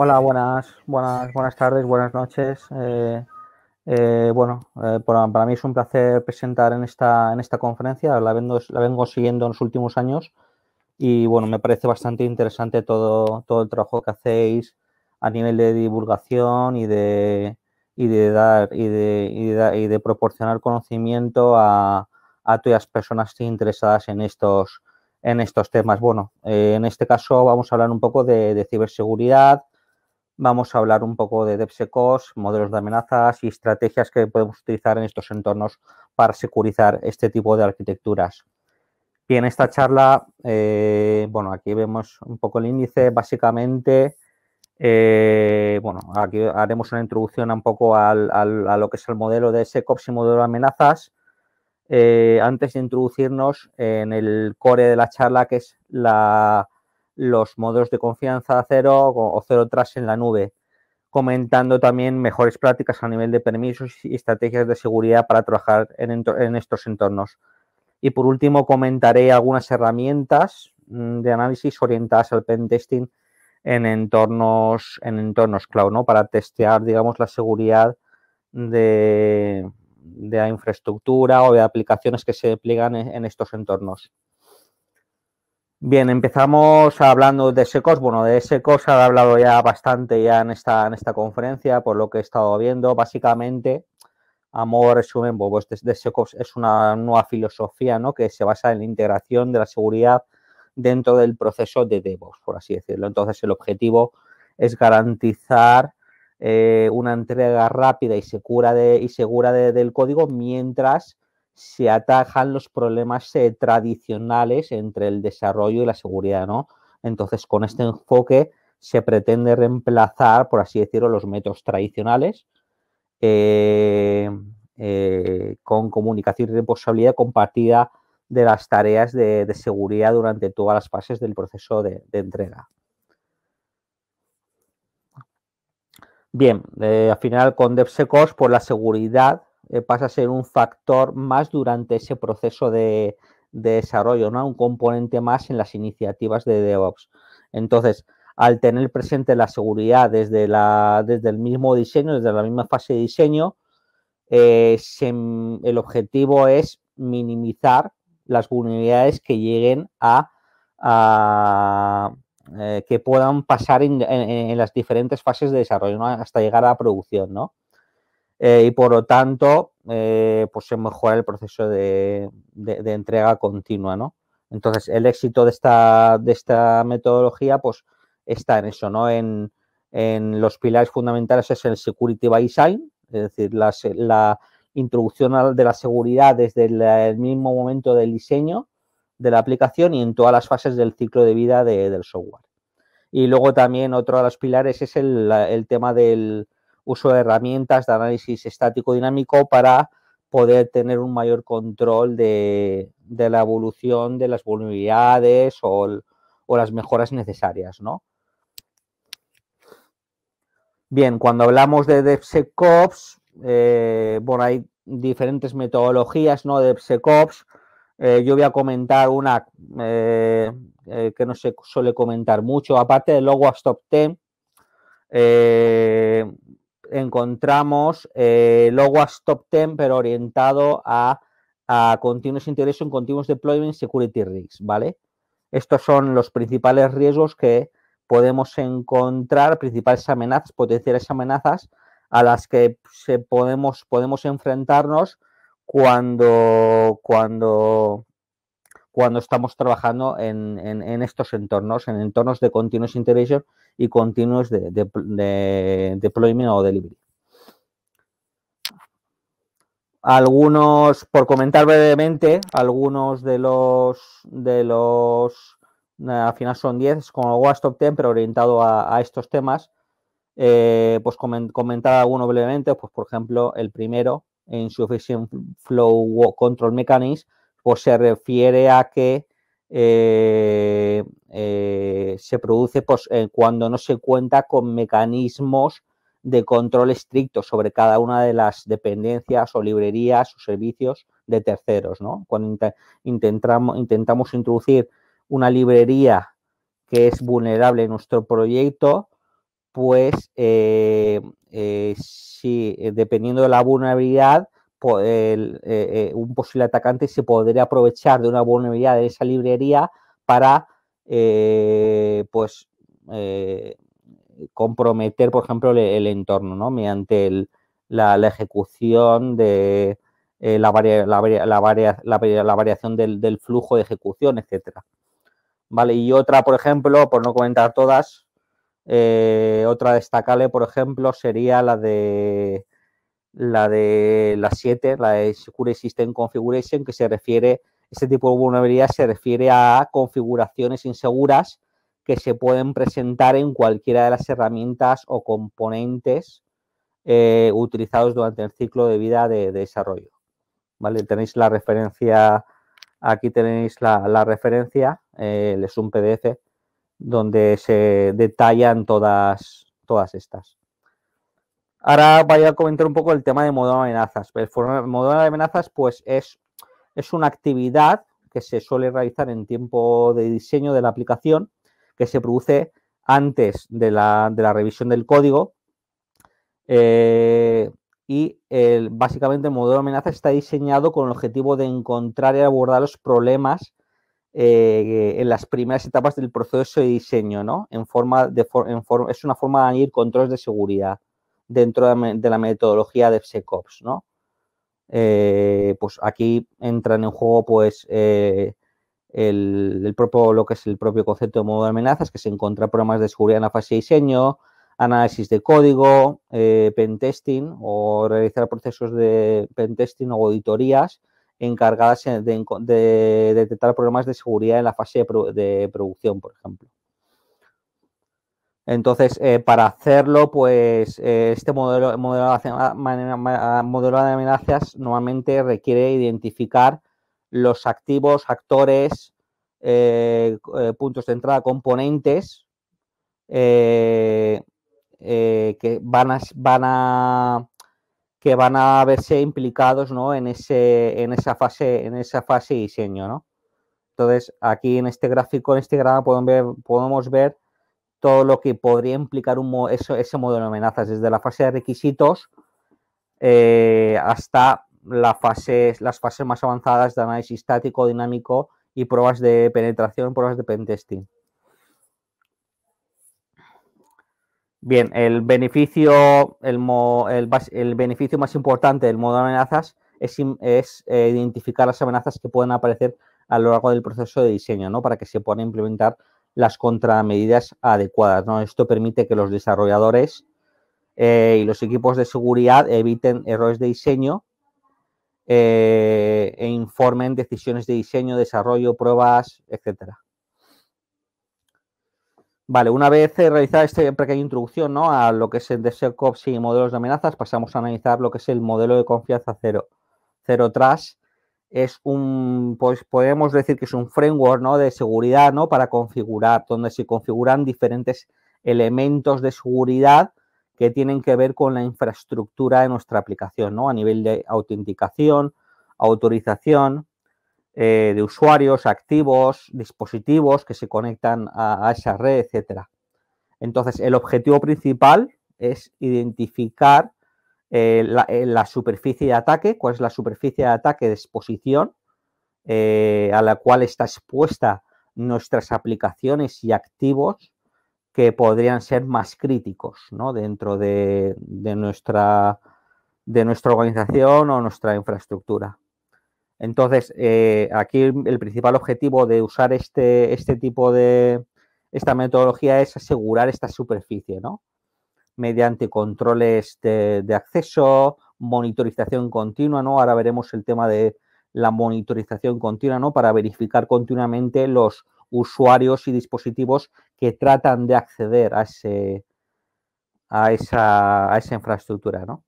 Hola, buenas, buenas, buenas tardes, buenas noches. Eh, eh, bueno, eh, para, mí es un placer presentar en esta, en esta conferencia. La vengo, la vengo siguiendo en los últimos años y bueno, me parece bastante interesante todo, todo el trabajo que hacéis a nivel de divulgación y de, y de dar y de, y de, proporcionar conocimiento a, a todas las personas interesadas en estos, en estos temas. Bueno, en este caso vamos a hablar un poco de, de ciberseguridad, vamos a hablar un poco de DevSecOps, modelos de amenazas y estrategias que podemos utilizar en estos entornos para securizar este tipo de arquitecturas. Y en esta charla, eh, bueno, aquí vemos un poco el índice, básicamente, eh, bueno, aquí haremos una introducción un poco a lo que es el modelo de SecOps y modelo de amenazas. Eh, antes de introducirnos en el core de la charla, que es la, los modos de confianza cero o cero tras en la nube, comentando también mejores prácticas a nivel de permisos y estrategias de seguridad para trabajar en, estos entornos. Y por último, comentaré algunas herramientas mm, de análisis orientadas al pentesting en entornos, en entornos cloud, Para testear, digamos, la seguridad de, la infraestructura o de aplicaciones que se despliegan en estos entornos. Bien, empezamos hablando de SECOS. Bueno, de SECOS ha hablado ya bastante ya en esta, en esta conferencia, por lo que he estado viendo. Básicamente, a modo resumen, pues de, SECOS es una nueva filosofía ¿no? que se basa en la integración de la seguridad dentro del proceso de DevOps, por así decirlo. Entonces, el objetivo es garantizar eh, una entrega rápida y segura, de, y segura del código mientras se atajan los problemas eh, tradicionales entre el desarrollo y la seguridad, ¿no? Entonces, con este enfoque se pretende reemplazar, por así decirlo, los métodos tradicionales eh, eh, con comunicación y responsabilidad compartida de las tareas de, seguridad durante todas las fases del proceso de, entrega. Bien, al final con DevSecOps, por la seguridad eh, pasa a ser un factor más durante ese proceso de, desarrollo, ¿no? un componente más en las iniciativas de DevOps. Entonces, al tener presente la seguridad desde, la, desde el mismo diseño, desde la misma fase de diseño, eh, el objetivo es minimizar las vulnerabilidades que lleguen a, eh, que puedan pasar en, las diferentes fases de desarrollo hasta llegar a la producción, ¿no? Eh, y por lo tanto eh, pues se mejora el proceso de, entrega continua, ¿no? Entonces el éxito de esta, de esta metodología pues está en eso, ¿no? En, los pilares fundamentales es el security by design, es decir, la, introducción de la seguridad desde el, mismo momento del diseño de la aplicación y en todas las fases del ciclo de vida del software. Y luego también otro de los pilares es el tema del, uso de herramientas de análisis estático dinámico para poder tener un mayor control de, la evolución de las vulnerabilidades o, las mejoras necesarias, ¿no? Bien, cuando hablamos de DevSecOps, eh, bueno, hay diferentes metodologías, ¿no? De DevSecOps. Eh, yo voy a comentar una eh, que no se suele comentar mucho, aparte del Logo Top 10, encontramos eh, Top 10, pero orientado a, a, Continuous Integration, Continuous Deployment, Security Risks, ¿vale? Estos son los principales riesgos que podemos encontrar, principales amenazas, potenciales amenazas a las que se podemos, podemos enfrentarnos cuando, cuando, cuando estamos trabajando en, en, estos entornos, en entornos de continuous integration y continuous de, de, deployment o delivery. Algunos, por comentar brevemente, algunos de los, de los, eh, al final son 10, como One Stop 10, pero orientado a, estos temas. Eh, pues comentar alguno brevemente, pues por ejemplo, el primero, en Insufficient Flow Control Mechanism, pues se refiere a que eh, eh, se produce pues, eh, cuando no se cuenta con mecanismos de control estricto sobre cada una de las dependencias o librerías o servicios de terceros. ¿no? Cuando intentamos, intentamos introducir una librería que es vulnerable en nuestro proyecto, pues si, dependiendo de la vulnerabilidad, eh, eh, un posible atacante se podría aprovechar de una vulnerabilidad de esa librería para eh, pues comprometer, por ejemplo, el, entorno, ¿no? Mediante la, ejecución de la, variación del, del, flujo de ejecución, etcétera. Vale, y otra, por ejemplo, por no comentar todas, otra destacable, por ejemplo, sería la de la de las 7, la de Secure System Configuration, que se refiere, este tipo de vulnerabilidad se refiere a configuraciones inseguras que se pueden presentar en cualquiera de las herramientas o componentes eh, utilizados durante el ciclo de vida de, desarrollo. ¿Vale? Tenéis la referencia, aquí tenéis la, referencia, es un PDF donde se detallan todas, todas estas. Ahora voy a comentar un poco el tema de modelo de amenazas. El modelo de amenazas, pues, es, es una actividad que se suele realizar en tiempo de diseño de la aplicación, que se produce antes de la, revisión del código. Eh, y básicamente el modelo de amenaza está diseñado con el objetivo de encontrar y abordar los problemas eh, en las primeras etapas del proceso de diseño, ¿no? En forma de, en es una forma de añadir controles de seguridad dentro de la metodología de FSECOPS, ¿no? Eh, pues aquí entran en juego pues eh, el, propio, lo que es el propio concepto de modo de amenazas, que se encuentra programas de seguridad en la fase de diseño, análisis de código, eh, pen pentesting o realizar procesos de pentesting o auditorías encargadas de, detectar problemas de seguridad en la fase de producción, por ejemplo. Entonces, eh, para hacerlo, pues eh, este ah, ah, modelo, de amenazas normalmente requiere identificar los activos, actores, eh, puntos de entrada, componentes que van a, que van a verse implicados en, en esa fase, en esa fase de diseño. Entonces, aquí en este gráfico, en este grado podemos ver todo lo que podría implicar un, ese modelo de amenazas, desde la fase de requisitos eh, hasta las fases más avanzadas de análisis estático, dinámico y pruebas de penetración, pruebas de pentesting. Bien, el beneficio, el, el, beneficio más importante del modo de amenazas es, eh, identificar las amenazas que pueden aparecer a lo largo del proceso de diseño, ¿no? Para que se puedan implementar las contramedidas adecuadas. Esto permite que los desarrolladores eh, y los equipos de seguridad eviten errores de diseño eh, e informen decisiones de diseño, desarrollo, pruebas, etc. Vale, una vez realizada esta pequeña introducción a lo que es el DevSecOps y modelos de amenazas, pasamos a analizar lo que es el modelo de confianza cero, cero trust, es un, pues podemos decir que es un framework ¿no? de seguridad ¿no? para configurar, donde se configuran diferentes elementos de seguridad que tienen que ver con la infraestructura de nuestra aplicación, ¿no? A nivel de autenticación, autorización eh, de usuarios, activos, dispositivos que se conectan a, a esa red, etcétera. Entonces, el objetivo principal es identificar eh, eh, la, superficie de ataque, cuál es la superficie de ataque de exposición eh, a la cual está expuesta nuestras aplicaciones y activos que podrían ser más críticos ¿no? dentro de, nuestra, de nuestra organización o nuestra infraestructura. Entonces, aquí el principal objetivo de usar este, este tipo de, esta metodología es asegurar esta superficie, ¿no? mediante controles de, acceso, monitorización continua, ¿no? Ahora veremos el tema de la monitorización continua, ¿no? Para verificar continuamente los usuarios y dispositivos que tratan de acceder a, ese, a, esa, a esa infraestructura, ¿no?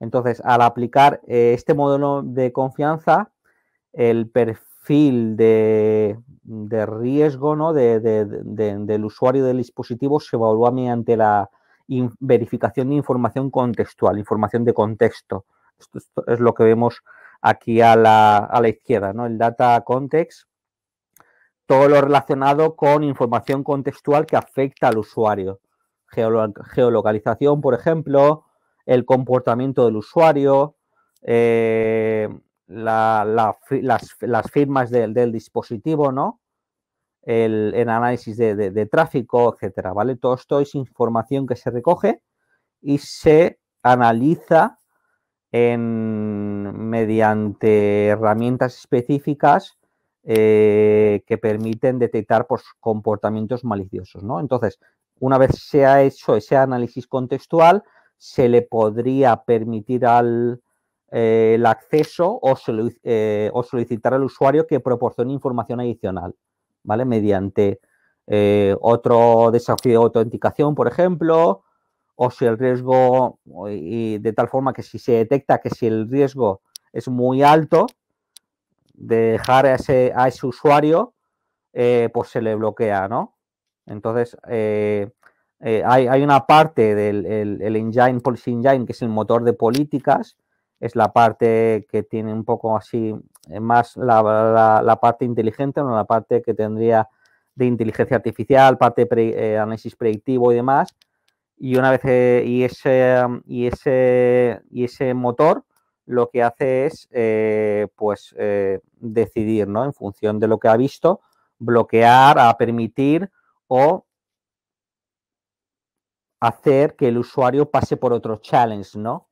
Entonces, al aplicar eh, este modelo de confianza, el perfil de, riesgo ¿no? del usuario del dispositivo se evalúa mediante la verificación de información contextual, información de contexto. Esto, es lo que vemos aquí a la, a la izquierda, ¿no? El data context, todo lo relacionado con información contextual que afecta al usuario. geolocalización, por ejemplo, el comportamiento del usuario, eh, las, firmas del, del dispositivo, ¿no? el, análisis de, tráfico, etcétera, ¿vale? Todo esto es información que se recoge y se analiza en, mediante herramientas específicas eh, que permiten detectar pues, comportamientos maliciosos, ¿no? Entonces, una vez se ha hecho ese análisis contextual, se le podría permitir al, eh, el acceso o, eh, o solicitar al usuario que proporcione información adicional. ¿vale? Mediante eh, otro desafío de autenticación, por ejemplo, o si el riesgo, de tal forma que si se detecta que si el riesgo es muy alto, de dejar a ese, a ese usuario, eh, pues se le bloquea, ¿no? Entonces, eh, hay, hay, una parte del engine, policy engine, que es el motor de políticas, es la parte que tiene un poco así, eh, más la, parte inteligente, no la parte que tendría de inteligencia artificial, parte de eh, análisis predictivo y demás. Y una vez eh, y ese mm, y ese y ese motor lo que hace es pues decidir, ¿no? En función de lo que ha visto, bloquear, a permitir o hacer que el usuario pase por otro challenge, ¿no?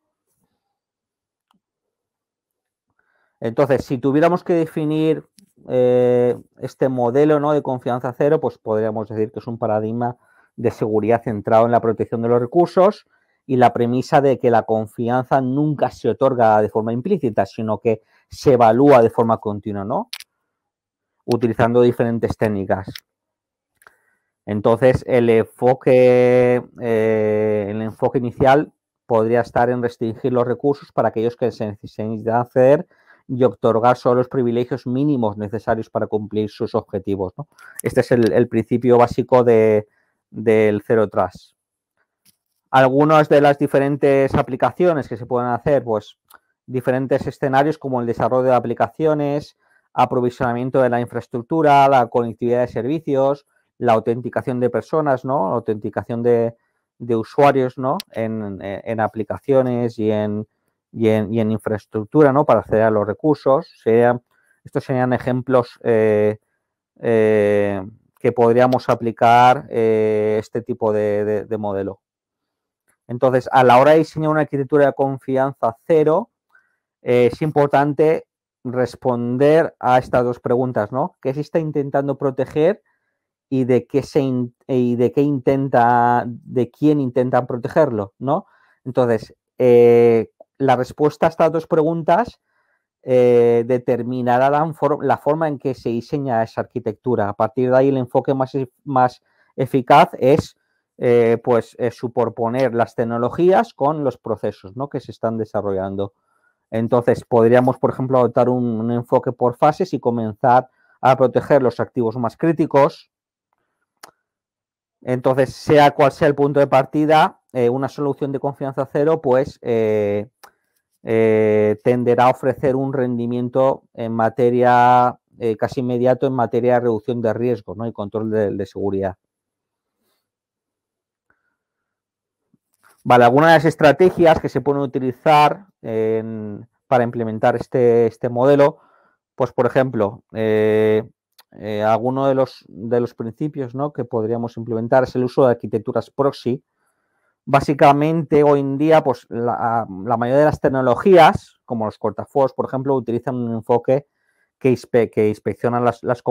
Entonces, si tuviéramos que definir eh, este modelo ¿no? de confianza cero, pues podríamos decir que es un paradigma de seguridad centrado en la protección de los recursos y la premisa de que la confianza nunca se otorga de forma implícita, sino que se evalúa de forma continua, ¿no? Utilizando diferentes técnicas. Entonces, el enfoque, eh, el enfoque inicial podría estar en restringir los recursos para aquellos que se necesitan hacer y otorgar solo los privilegios mínimos necesarios para cumplir sus objetivos. Este es el, principio básico de, del cero Trust. Algunas de las diferentes aplicaciones que se pueden hacer, pues diferentes escenarios como el desarrollo de aplicaciones, aprovisionamiento de la infraestructura, la conectividad de servicios, la autenticación de personas, ¿no? Autenticación de, de usuarios, ¿no? En, en, aplicaciones y en, y en, infraestructura, ¿no? Para acceder a los recursos. estos serían ejemplos eh, eh, que podríamos aplicar eh, este tipo de, modelo. Entonces, a la hora de diseñar una arquitectura de confianza cero, es importante responder a estas dos preguntas, ¿no? ¿Qué se está intentando proteger y de qué se y de qué intenta, de quién intentan protegerlo, ¿no? Entonces, la respuesta a estas dos preguntas eh, determinará la, forma en que se diseña esa arquitectura. A partir de ahí, el enfoque más, eficaz es eh, pues, eh, las tecnologías con los procesos ¿no? que se están desarrollando. Entonces, podríamos, por ejemplo, adoptar un, enfoque por fases y comenzar a proteger los activos más críticos. Entonces, sea cual sea el punto de partida, una solución de confianza cero, pues eh, tenderá a ofrecer un rendimiento en materia eh, casi inmediato en materia de reducción de riesgos ¿no? y control de, seguridad. Vale, algunas de las estrategias que se pueden utilizar para implementar este, este, modelo, pues por ejemplo, eh, alguno de los, de los principios ¿no? que podríamos implementar es el uso de arquitecturas proxy, básicamente hoy en día, pues ah, la, mayoría de las tecnologías, como los cortafuegos, por ejemplo, utilizan un enfoque que, inspecciona las,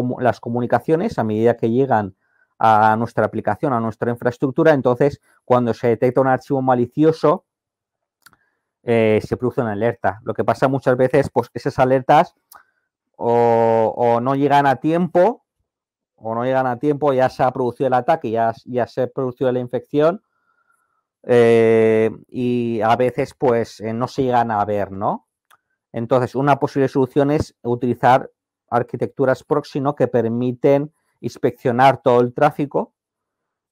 comunicaciones a medida que llegan a nuestra aplicación, a nuestra infraestructura. Entonces, cuando se detecta un archivo malicioso, eh, se produce una alerta. Lo que pasa muchas veces, pues esas alertas o, no llegan a tiempo, o no llegan a tiempo, ya se ha producido el ataque, ya, ya se ha producido la infección, eh, y a veces pues eh, no se llegan a ver, ¿no? Entonces, una posible solución es utilizar arquitecturas proxy que permiten inspeccionar todo el tráfico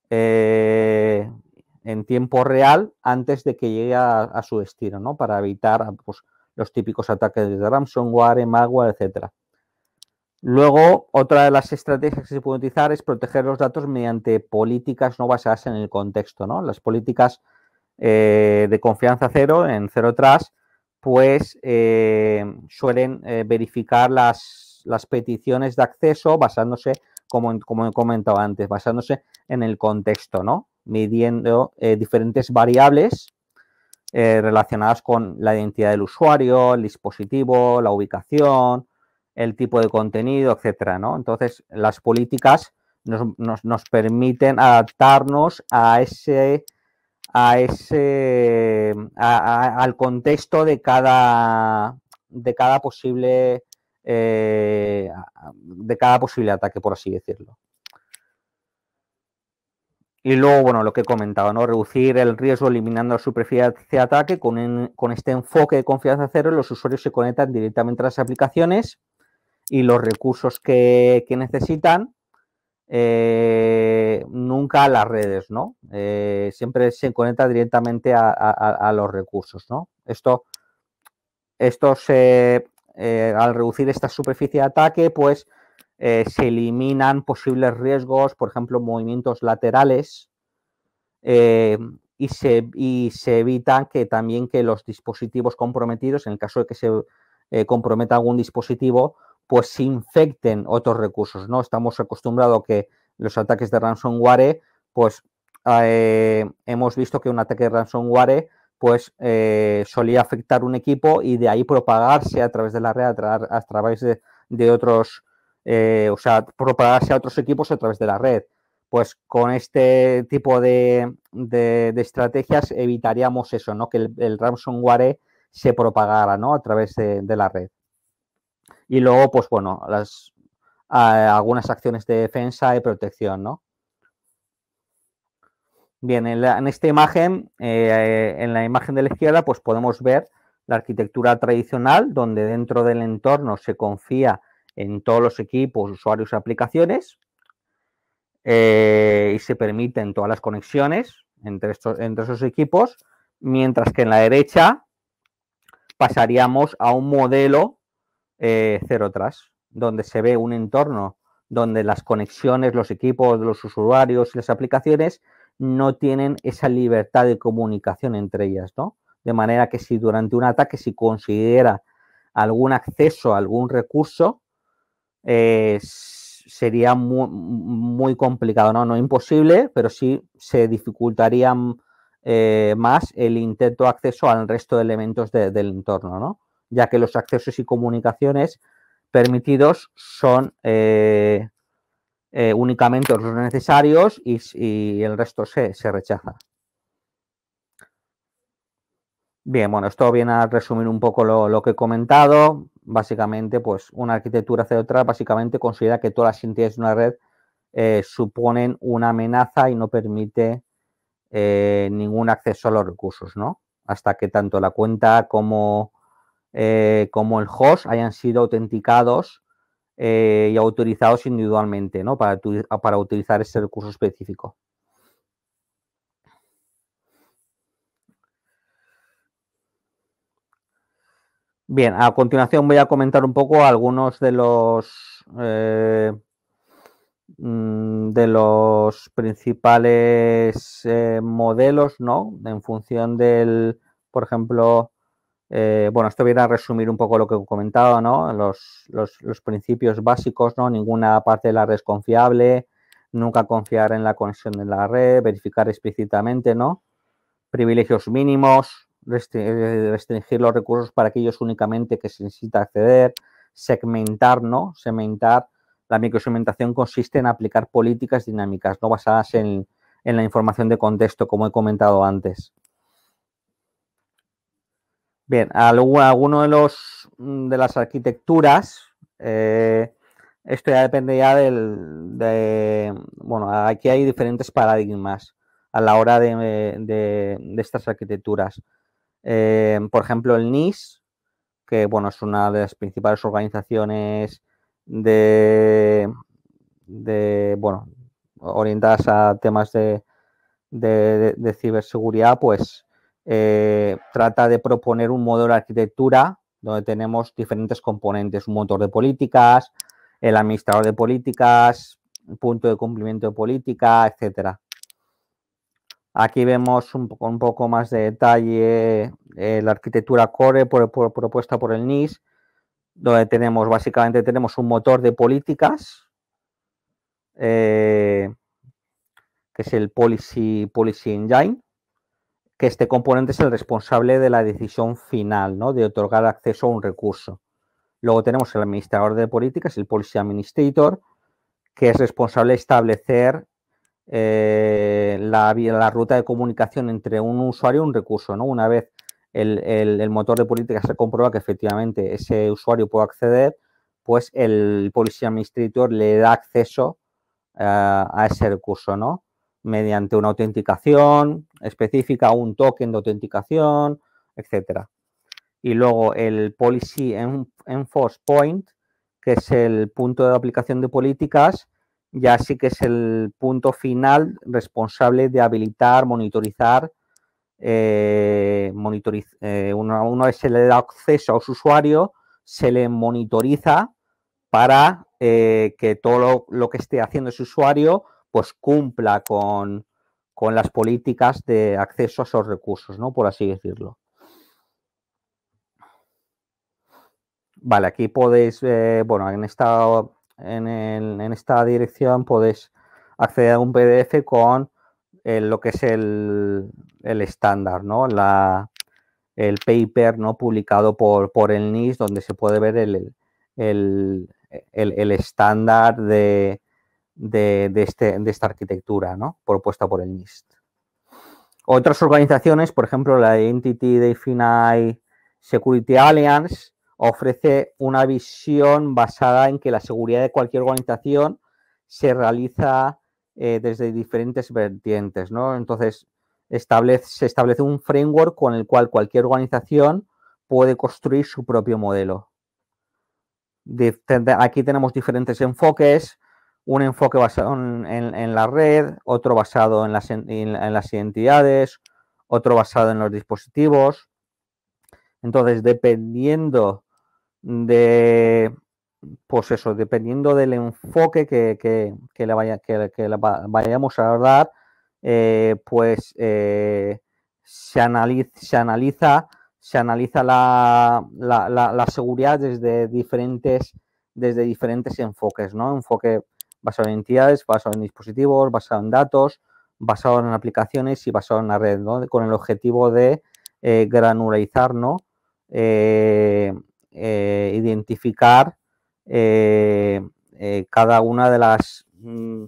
eh, en tiempo real antes de que llegue a, su destino, ¿no? Para evitar pues, los típicos ataques de ransomware, malware, etcétera. Luego, otra de las estrategias que se puede utilizar es proteger los datos mediante políticas no basadas en el contexto, ¿no? Las políticas eh, de confianza cero, en cero Trust, pues eh, suelen eh, verificar las, peticiones de acceso basándose, como, como he comentado antes, basándose en el contexto, ¿no? Midiendo diferentes variables relacionadas con la identidad del usuario, el dispositivo, la ubicación, el tipo de contenido, etcétera, ¿no? Entonces, las políticas nos, permiten adaptarnos a ese, a ese, al contexto de cada, de cada posible, eh, de cada ataque, por así decirlo. Y luego, bueno, lo que he comentado, ¿no? Reducir el riesgo eliminando la superficie de ataque. Con, con este enfoque de confianza cero, los usuarios se conectan directamente a las aplicaciones y los recursos que, necesitan, eh, nunca a las redes, ¿no? Eh, siempre se conecta directamente a, los recursos, ¿no? Esto, esto eh, al reducir esta superficie de ataque, pues se eliminan posibles riesgos, por ejemplo, movimientos laterales, y se, y se evitan que también que los dispositivos comprometidos, en el caso de que se comprometa algún dispositivo, pues se infecten otros recursos, ¿no? Estamos acostumbrados a que los ataques de ransomware, pues eh, hemos visto que un ataque de ransomware pues eh, solía afectar un equipo y de ahí propagarse a través de la red, a, través de, otros, eh, o sea, propagarse a otros equipos a través de la red. Pues con este tipo de, de, estrategias evitaríamos eso, ¿no? Que el, el ransomware se propagara, ¿no? A través de, la red. Y luego, pues bueno, ah, algunas acciones de defensa y protección, ¿no? Bien, en, esta imagen, eh, en la imagen de la izquierda, pues podemos ver la arquitectura tradicional, donde dentro del entorno se confía en todos los equipos, usuarios y aplicaciones, eh, y se permiten todas las conexiones entre, estos, entre esos equipos, mientras que en la derecha pasaríamos a un modelo eh, cero atrás donde se ve un entorno donde las conexiones, los equipos, los usuarios y las aplicaciones no tienen esa libertad de comunicación entre ellas, ¿no? De manera que si durante un ataque se si considera algún acceso a algún recurso, eh, sería muy, muy, complicado, ¿no? No imposible, pero sí se dificultaría eh, más el intento de acceso al resto de elementos del entorno, ¿no? ya que los accesos y comunicaciones permitidos son eh, eh, únicamente los necesarios y, el resto se, rechaza. Bien, bueno, esto viene a resumir un poco lo, que he comentado. Básicamente, pues una arquitectura hacia otra básicamente considera que todas las entidades de una red eh, suponen una amenaza y no permite ningún acceso a los recursos, ¿no? Hasta que tanto la cuenta como eh, como el host hayan sido autenticados eh, y autorizados individualmente para, ah, para utilizar ese recurso específico. Bien, a continuación voy a comentar un poco algunos de los eh, mm, de los principales modelos, ¿no? En función del, por ejemplo, eh, bueno, esto viene a resumir un poco lo que he comentado, ¿no? Los, principios básicos, ¿no? Ninguna parte de la red es confiable, nunca confiar en la conexión de la red, verificar explícitamente, ¿no? Privilegios mínimos, eh, restringir los recursos para aquellos únicamente que se necesita acceder, segmentar, ¿no? Segmentar. La microsegmentación consiste en aplicar políticas dinámicas, no basadas en la información de contexto, como he comentado antes. Bien, alguno de los mm, de las arquitecturas, eh, esto ya depende ya del, de, bueno, aquí hay diferentes paradigmas a la hora de, estas arquitecturas. Eh, por ejemplo, el NIS, que bueno, es una de las principales organizaciones de, bueno, orientadas a temas de, de ciberseguridad, pues eh, trata de proponer un modelo de arquitectura donde tenemos diferentes componentes, un motor de políticas, el administrador de políticas, punto de cumplimiento de política, etcétera. Aquí vemos un poco, un poco más de detalle eh, la arquitectura core propuesta por el NIS, donde tenemos básicamente tenemos un motor de políticas, eh, que es el Policy Engine, que este componente es el responsable de la decisión final, ¿no? De otorgar acceso a un recurso. Luego tenemos el administrador de políticas, el policy administrator, que es responsable de establecer eh, la, la, ruta de comunicación entre un usuario y un recurso, ¿no? Una vez el, motor de políticas se comprueba que efectivamente ese usuario puede acceder, pues el policy administrator le da acceso eh, a ese recurso, ¿no? mediante una autenticación específica, un token de autenticación, etcétera. Y luego el Policy Enforce Point, que es el punto de aplicación de políticas, ya sí que es el punto final responsable de habilitar, monitorizar, eh, eh uno, vez se le da acceso a su usuario, se le monitoriza para eh, que todo lo, lo que esté haciendo ese usuario pues cumpla con, las políticas de acceso a esos recursos, ¿no? Por así decirlo. Vale, aquí podéis, eh, bueno, en esta, en, esta dirección podéis acceder a un PDF con eh, lo que es el, estándar, ¿no? La, el paper ¿no? publicado por, por el NIS, donde se puede ver el, el estándar de, este, de, esta arquitectura ¿no? propuesta por el NIST. Otras organizaciones, por ejemplo, la Entity Defined Security Alliance, ofrece una visión basada en que la seguridad de cualquier organización se realiza eh, desde diferentes vertientes. ¿no? Entonces, establece, se establece un framework con el cual cualquier organización puede construir su propio modelo. aquí tenemos diferentes enfoques, un enfoque basado en, la red, otro basado en las, identidades, otro basado en los dispositivos. Entonces, dependiendo de, pues eso, dependiendo del enfoque que, le, vayamos a dar, eh, pues eh, se, analiza, se analiza, se analiza la, seguridad desde diferentes, desde diferentes enfoques, ¿no? Enfoque basado en entidades, basado en dispositivos, basado en datos, basado en aplicaciones y basado en la red, con el objetivo de eh, granularizar, ¿no? Eh, eh, identificar cada una de las, mm,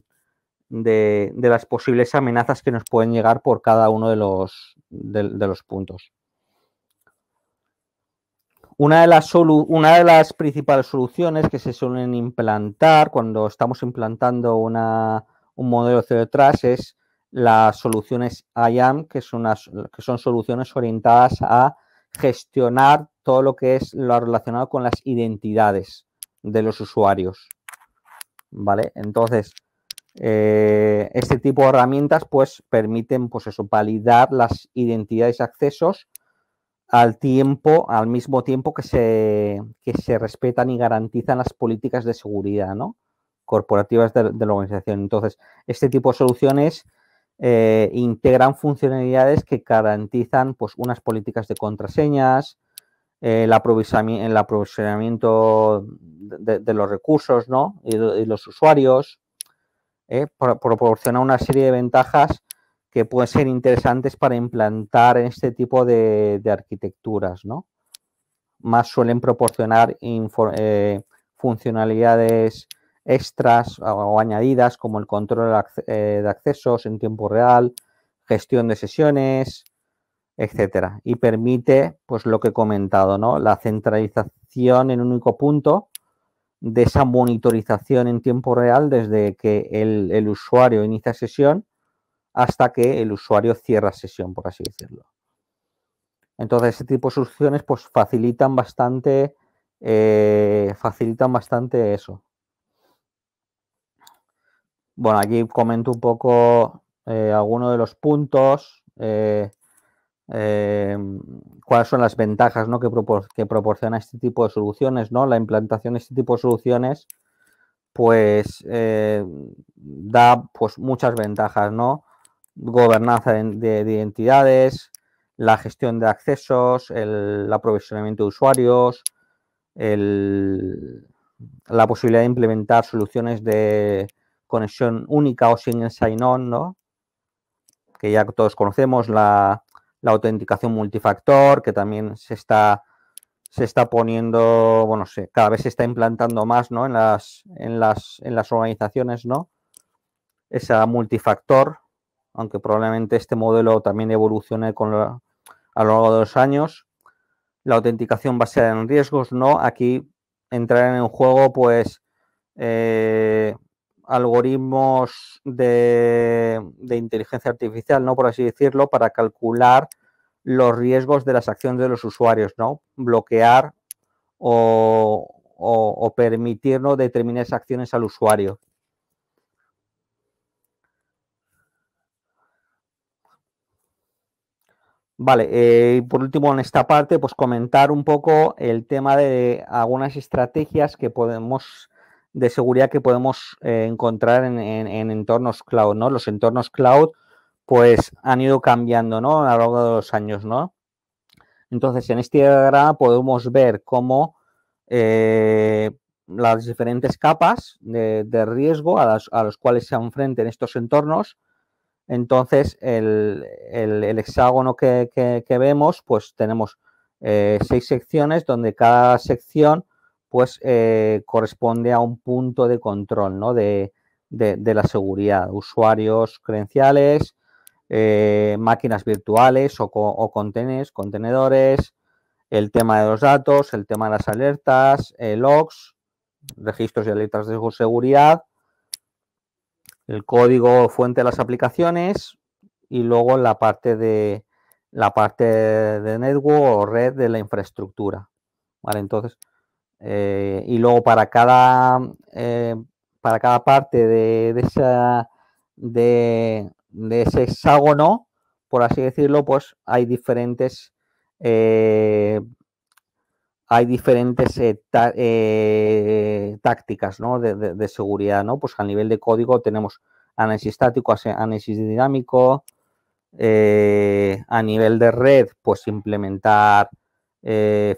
de, las posibles amenazas que nos pueden llegar por cada uno de los, de los puntos. Una de, las una de las principales soluciones que se suelen implantar cuando estamos implantando una, un modelo de detrás es las soluciones IAM, que son, que son soluciones orientadas a gestionar todo lo que es lo relacionado con las identidades de los usuarios. ¿Vale? Entonces, eh, este tipo de herramientas pues permiten pues eso, validar las identidades y accesos al tiempo, al mismo tiempo que se, se respetan y garantizan las políticas de seguridad ¿no? corporativas de, la organización. Entonces, este tipo de soluciones eh, integran funcionalidades que garantizan pues, unas políticas de contraseñas, eh, el, aprovisionamiento, de, los recursos y, los usuarios, eh, proporciona una serie de ventajas que pueden ser interesantes para implantar este tipo de, arquitecturas, ¿no? Más suelen proporcionar eh, funcionalidades extras o añadidas como el control eh, de accesos en tiempo real, gestión de sesiones, etcétera. Y permite, pues lo que he comentado, ¿no? La centralización en un único punto de esa monitorización en tiempo real desde que el usuario inicia sesión hasta que el usuario cierra sesión, por así decirlo. Entonces, este tipo de soluciones pues facilitan bastante, eh, facilitan bastante eso. Bueno, aquí comento un poco eh, algunos de los puntos, eh, cuáles son las ventajas que, que, proporciona este tipo de soluciones, ¿no? La implantación de este tipo de soluciones, pues da pues, muchas ventajas, ¿no? gobernanza de, identidades, la gestión de accesos, el aprovisionamiento de usuarios, la posibilidad de implementar soluciones de conexión única o sin sign-on, ¿no? que ya todos conocemos, la, autenticación multifactor, que también se está, se está poniendo, bueno, cada vez se está implantando más ¿no? en, las, las, en las organizaciones, ¿no? Esa multifactor, aunque probablemente este modelo también evolucione con a lo largo de los años. La autenticación basada en riesgos, no. Aquí entrarán en juego, pues, eh, algoritmos de, inteligencia artificial, ¿no? Por así decirlo, para calcular los riesgos de las acciones de los usuarios, ¿no? Bloquear o, permitir o determinadas acciones al usuario. Vale, eh, y por último en esta parte, pues comentar un poco el tema de algunas estrategias que podemos de seguridad que podemos eh, encontrar en, en, entornos cloud, ¿no? Los entornos cloud, pues han ido cambiando, ¿no? A lo largo de los años, ¿no? Entonces, en este diagrama podemos ver cómo eh, las diferentes capas de, riesgo a, las, a los cuales se enfrenten estos entornos entonces, el, hexágono que, vemos, pues tenemos eh, seis secciones donde cada sección pues eh, corresponde a un punto de control de, la seguridad, usuarios credenciales, eh, máquinas virtuales o, contenedores, el tema de los datos, el tema de las alertas, logs, registros y alertas de seguridad, el código fuente de las aplicaciones y luego la parte de la parte de network o red de la infraestructura. Vale, entonces, eh, y luego para cada eh, para cada parte de, de esa de, ese hexágono, por así decirlo, pues hay diferentes eh, hay diferentes eh, eh, tácticas de, seguridad, ¿no? Pues a nivel de código tenemos análisis estático, análisis dinámico. Eh, a nivel de red, pues implementar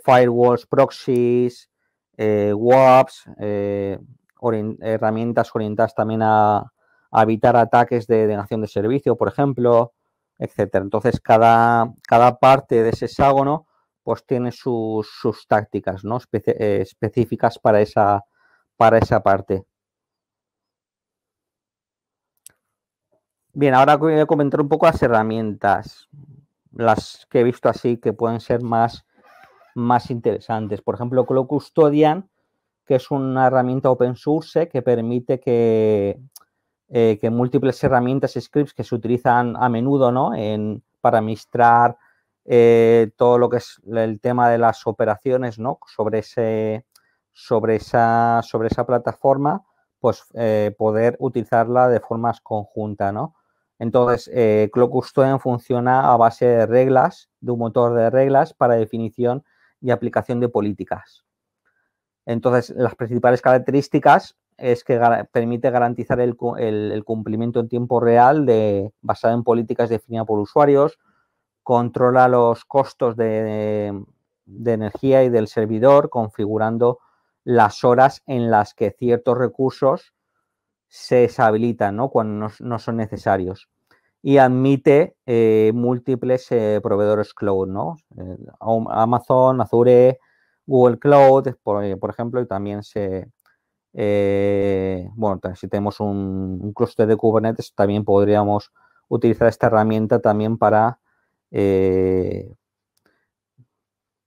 firewalls, proxies, WAPs, herramientas orientadas también a, evitar ataques de denegación de servicio, por ejemplo, etcétera. Entonces, cada, cada parte de ese hexágono pues tiene sus, tácticas ¿no? Eh, específicas para esa, para esa parte. Bien, ahora voy a comentar un poco las herramientas, las que he visto así que pueden ser más, más interesantes. Por ejemplo, Cloud Custodian, que es una herramienta open source que permite que, eh, que múltiples herramientas, scripts que se utilizan a menudo ¿no? en, para administrar eh, todo lo que es el tema de las operaciones ¿no? sobre, sobre, esa, sobre esa plataforma, pues eh, poder utilizarla de formas conjunta. ¿no? Entonces, eh, funciona a base de reglas, de un motor de reglas para definición y aplicación de políticas. Entonces, las principales características es que permite garantizar el, el, cumplimiento en tiempo real de, basado en políticas definidas por usuarios, controla los costos de, energía y del servidor configurando las horas en las que ciertos recursos se deshabilitan ¿no? cuando no, son necesarios. Y admite eh, múltiples eh, proveedores cloud, ¿no? Eh, Amazon, Azure, Google Cloud, por, ejemplo, y también se... bueno, si tenemos un, un cluster de Kubernetes, también podríamos utilizar esta herramienta también para eh,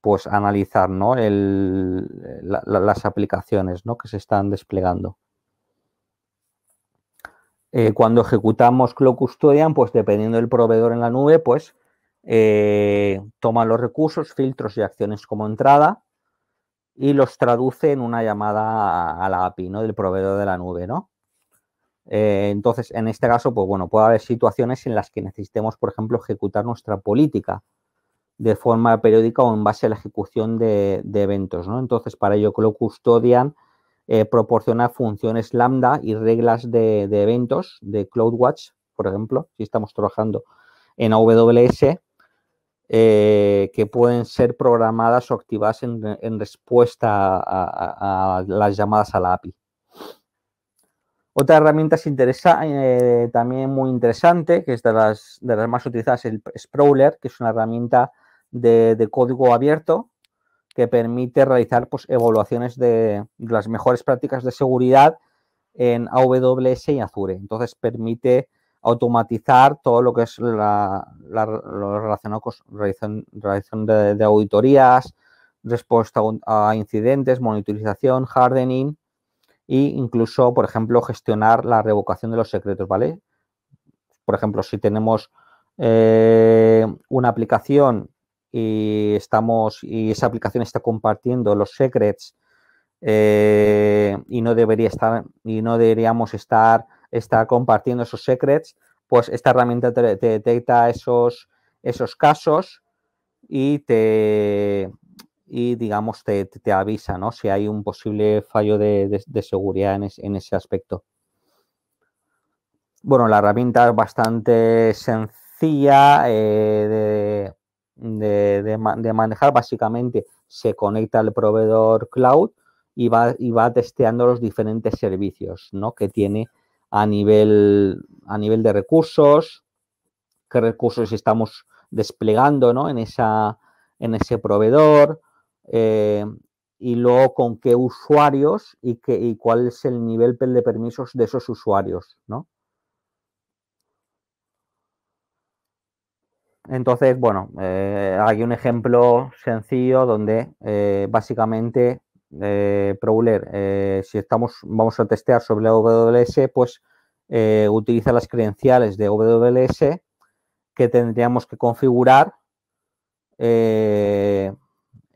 pues analizar ¿no? Eh, las aplicaciones ¿no? que se están desplegando. Eh, cuando ejecutamos Cloud Custodian, pues dependiendo del proveedor en la nube, pues toma los recursos, filtros y acciones como entrada y los traduce en una llamada a, a la API ¿no? del proveedor de la nube, ¿no? Eh, entonces, en este caso, pues bueno, puede haber situaciones en las que necesitemos, por ejemplo, ejecutar nuestra política de forma periódica o en base a la ejecución de, eventos, ¿no? Entonces, para ello, Cloud Custodian eh, proporciona funciones lambda y reglas de, eventos de CloudWatch, por ejemplo, si estamos trabajando en AWS, eh, que pueden ser programadas o activadas en, respuesta a, a las llamadas a la API. Otra herramienta interesa, eh, también muy interesante, que es de las, más utilizadas, el Sprawler, que es una herramienta de, código abierto que permite realizar pues, evaluaciones de, las mejores prácticas de seguridad en AWS y Azure. Entonces permite automatizar todo lo que es la, la realización, de, auditorías, respuesta a incidentes, monitorización, hardening, y incluso, por ejemplo, gestionar la revocación de los secretos, ¿vale? Por ejemplo, si tenemos eh, una aplicación y estamos y esa aplicación está compartiendo los secrets eh, y no debería estar y no deberíamos estar, estar compartiendo esos secrets, pues esta herramienta detecta esos, esos casos y te, y digamos te, avisa ¿no? si hay un posible fallo de, seguridad en, ese aspecto. Bueno, la herramienta es bastante sencilla eh, de, manejar. Básicamente se conecta al proveedor cloud y va, y va testeando los diferentes servicios ¿no? que tiene a nivel, a nivel de recursos, qué recursos estamos desplegando ¿no? en, esa, en ese proveedor, eh, y luego con qué usuarios y, qué, y cuál es el nivel de permisos de esos usuarios, Entonces, bueno, eh, hay un ejemplo sencillo donde eh, básicamente eh, eh, si estamos, vamos a testear sobre AWS, pues utiliza las credenciales de AWS que tendríamos que configurar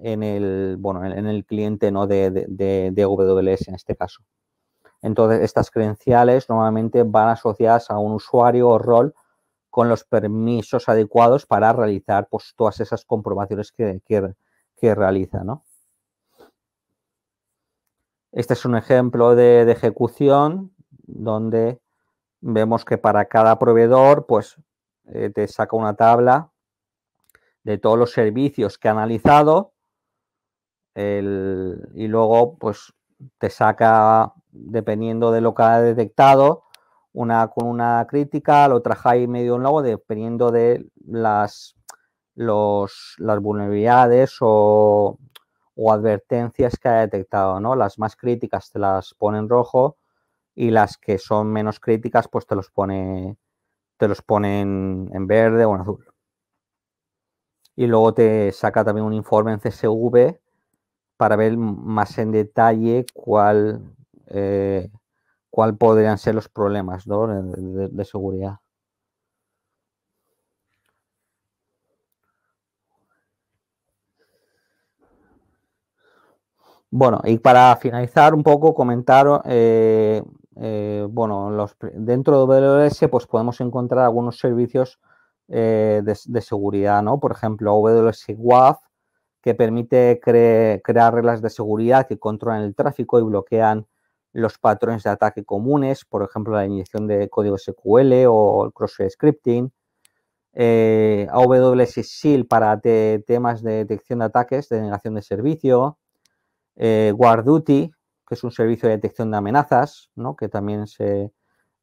en el, bueno, en el cliente ¿no? de, de, en este caso. Entonces, estas credenciales normalmente van asociadas a un usuario o rol con los permisos adecuados para realizar pues, todas esas comprobaciones que, que, realiza. ¿no? Este es un ejemplo de, ejecución donde vemos que para cada proveedor pues, eh, te saca una tabla de todos los servicios que ha analizado el, y luego, pues, te saca, dependiendo de lo que ha detectado, una con una crítica, la otra high medio un dependiendo de las, las vulnerabilidades o, advertencias que haya detectado, ¿no? Las más críticas te las pone en rojo y las que son menos críticas, pues te los pone, te los ponen en, en verde o en azul. Y luego te saca también un informe en CSV para ver más en detalle cuál, eh, cuál podrían ser los problemas de, seguridad. Bueno, y para finalizar un poco, comentar, eh, eh, bueno, dentro de WS pues podemos encontrar algunos servicios de, seguridad, ¿no? Por ejemplo, WS WAF que permite crear reglas de seguridad que controlan el tráfico y bloquean los patrones de ataque comunes, por ejemplo, la inyección de código SQL o el cross scripting. Eh, AWS Shield para temas de detección de ataques, de negación de servicio. Eh, que es un servicio de detección de amenazas, que también se,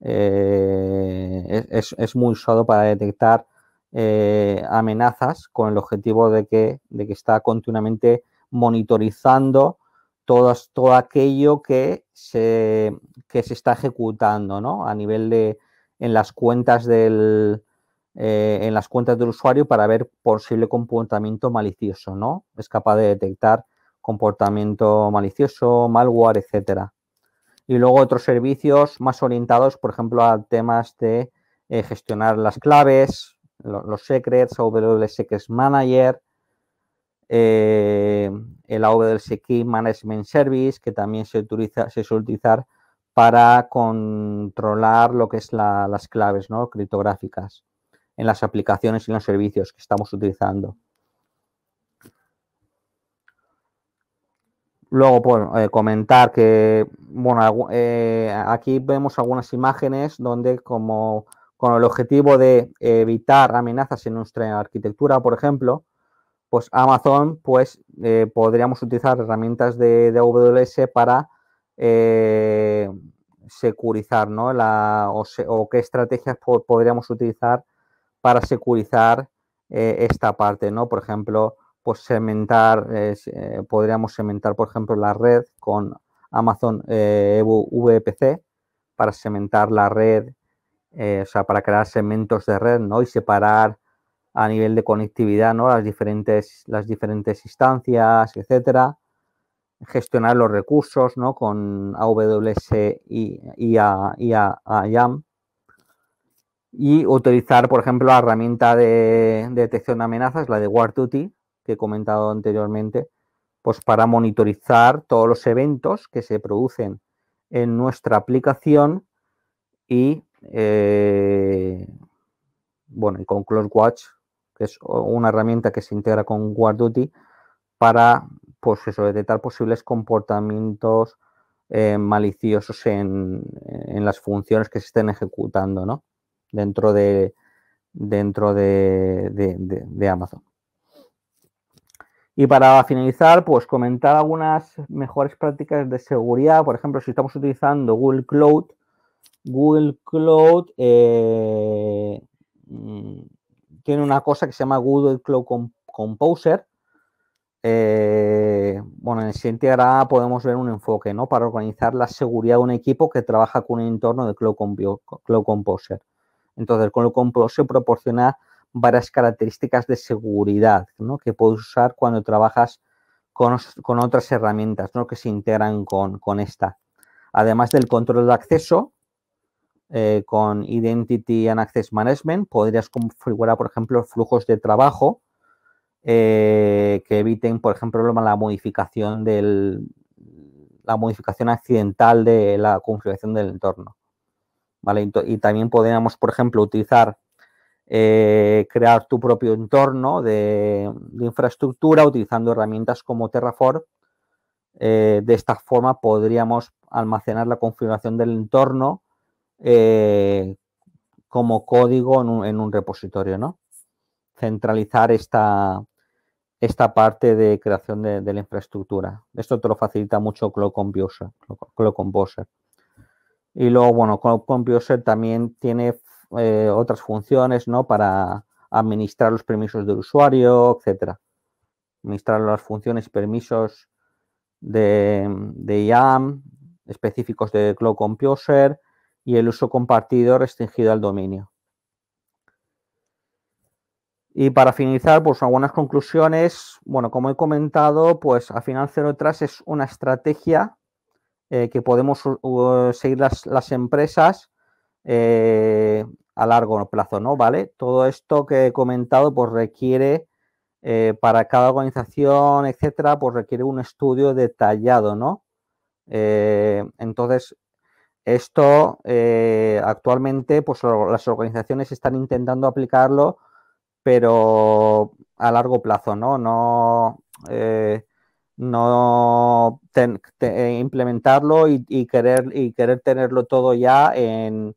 eh, es muy usado para detectar eh, amenazas con el objetivo de que, de que está continuamente monitorizando todo, todo aquello que se, que se está ejecutando a nivel de en las cuentas del eh, en las cuentas del usuario para ver posible comportamiento malicioso, ¿no? Es capaz de detectar comportamiento malicioso, malware, etcétera. Y luego otros servicios más orientados, por ejemplo, a temas de eh, gestionar las claves, los secrets, AWS Secrets Manager, eh, el AWS Key Management Service, que también se, se suele utilizar para controlar lo que es las claves ¿no? criptográficas en las aplicaciones y los servicios que estamos utilizando. Luego, puedo eh, comentar que, bueno, eh, aquí vemos algunas imágenes donde como con el objetivo de evitar amenazas en nuestra arquitectura, por ejemplo, pues Amazon, pues eh, podríamos utilizar herramientas de, AWS para eh, securizar, ¿no? o, qué estrategias podríamos utilizar para securizar eh, esta parte, ¿no? Por ejemplo, pues segmentar, podríamos segmentar, por ejemplo, la red con Amazon e VPC para segmentar la red eh, o sea, para crear segmentos de red, ¿no? Y separar a nivel de conectividad, ¿no? Las diferentes, las diferentes instancias, etcétera. Gestionar los recursos, ¿no? Con AWS y, y, a, y Y utilizar, por ejemplo, la herramienta de, detección de amenazas, la de WarDuty, que he comentado anteriormente, pues para monitorizar todos los eventos que se producen en nuestra aplicación y eh, bueno, y con Close Watch, que es una herramienta que se integra con Guard para pues detectar posibles comportamientos eh, maliciosos en, las funciones que se estén ejecutando dentro de dentro de, Amazon. Y para finalizar, pues comentar algunas mejores prácticas de seguridad. Por ejemplo, si estamos utilizando Google Cloud, Google Cloud eh, mm, tiene una cosa que se llama Google Cloud Composer. Eh, bueno, en el siguiente podemos ver un enfoque ¿no? para organizar la seguridad de un equipo que trabaja con un entorno de Cloud, Composer. Entonces, el Cloud Composer proporciona varias características de seguridad que puedes usar cuando trabajas con, otras herramientas ¿no? que se integran con esta. Además del control de acceso, eh, con Identity and Access Management, podrías configurar, por ejemplo, flujos de trabajo eh, que eviten, por ejemplo, la modificación del la modificación accidental de la configuración del entorno. Y también podríamos, por ejemplo, utilizar eh, crear tu propio entorno de, infraestructura utilizando herramientas como Terraform. de esta forma podríamos almacenar la configuración del entorno eh, como código en un, repositorio, ¿no? Centralizar esta, esta parte de creación de, la infraestructura. Esto te lo facilita mucho Cloud Composer. Y luego, bueno, Cloud Composer también tiene eh, otras funciones, ¿no? Para administrar los permisos del usuario, etcétera. Administrar las funciones y permisos de, de IAM específicos de Cloud Composer y el uso compartido restringido al dominio. Y para finalizar, pues algunas conclusiones. Bueno, como he comentado, pues al final cero atrás es una estrategia eh, que podemos seguir las, las empresas eh, a largo plazo, ¿no? ¿Vale? Todo esto que he comentado, pues requiere eh, para cada organización, etcétera, pues requiere un estudio detallado, ¿no? entonces, esto eh, actualmente, pues las organizaciones están intentando aplicarlo, pero a largo plazo, ¿no? No, eh, no eh, implementarlo y, querer, y querer tenerlo todo ya en,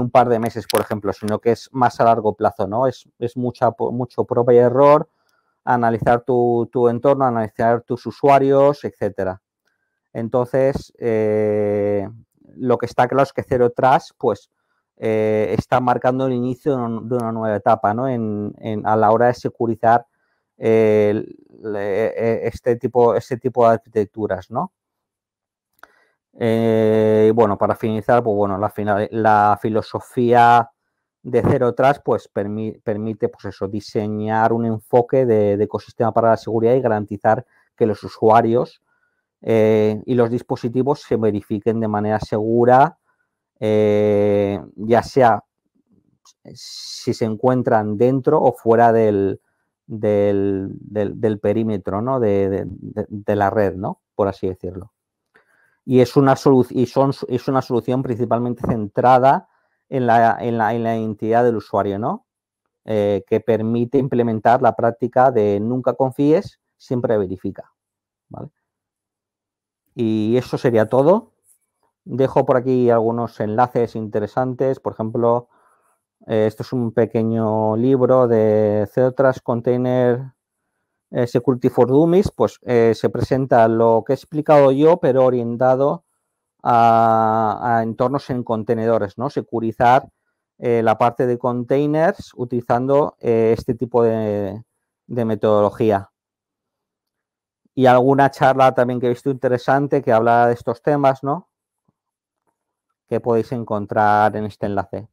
un par de meses, por ejemplo, sino que es más a largo plazo, ¿no? Es, mucha, mucho prueba y error, analizar tu, tu entorno, analizar tus usuarios, etcétera. Entonces, eh, lo que está claro es que Zero Trust, pues, eh, está marcando el inicio de una nueva etapa, ¿no? a la hora de securizar eh, e, este, tipo, este tipo de arquitecturas, ¿no? bueno, para finalizar, pues bueno, la, filosofía de Zero Trust pues, permite pues eso, diseñar un enfoque de, ecosistema para la seguridad y garantizar que los usuarios eh, y los dispositivos se verifiquen de manera segura, eh, ya sea si se encuentran dentro o fuera del, del, del, perímetro ¿no? de, la red, ¿no? por así decirlo. Y es una, solución y son, es una solución principalmente centrada en la, en la, identidad del usuario, ¿no? Eh, que permite implementar la práctica de nunca confíes, siempre verifica. ¿vale? Y eso sería todo. Dejo por aquí algunos enlaces interesantes. Por ejemplo, eh, esto es un pequeño libro de CETRAS Container eh, Security for Dummies. Pues eh, se presenta lo que he explicado yo, pero orientado a, entornos en contenedores, ¿no? Securizar la parte de containers utilizando este tipo de metodología y alguna charla también que he visto interesante que habla de estos temas, ¿no? Que podéis encontrar en este enlace.